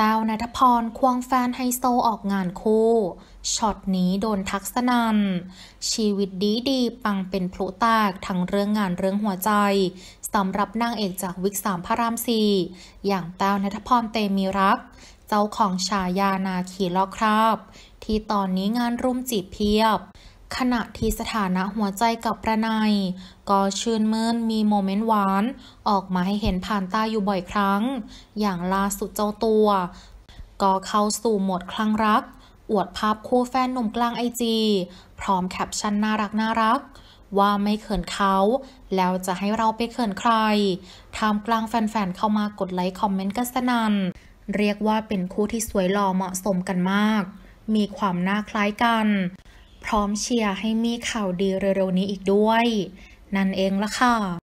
ต้วนัทพรควงแฟนไฮโซออกงานคู่ ช็อตนี้โดนทักสนัน ชีวิตดีดีปังเป็นพลุแตกทั้งเรื่องงานเรื่องหัวใจ สำหรับนางเอกจากวิกสามพระรามสี่ อย่างแต้วนัทพรเตมีรักเจ้าของฉายานาคีลอคราบที่ตอนนี้งานรุมจีบเพียบขณะที่สถานะหัวใจกับประนายก็ชื่นมื่นมีโมเมนต์หวาน ออกมาให้เห็นผ่านตาอยู่บ่อยครั้ง อย่างล่าสุดเจ้าตัว ก็เข้าสู่หมดคลั่งรัก อวดภาพคู่แฟนหนุ่มกลางไอจีพร้อมแคปชั่นน่ารักน่ารักว่าไม่เขินเขาแล้วจะให้เราไปเขินใครทำกลางแฟนๆเข้ามากดไลค์ คอมเมนต์กันสนันเรียกว่าเป็นคู่ที่สวยหล่อเหมาะสมกันมาก มีความน่าคล้ายกันพร้อมเชียร์ให้มีข่าวดีเร็วๆนี้อีกด้วย นั่นเองละค่ะ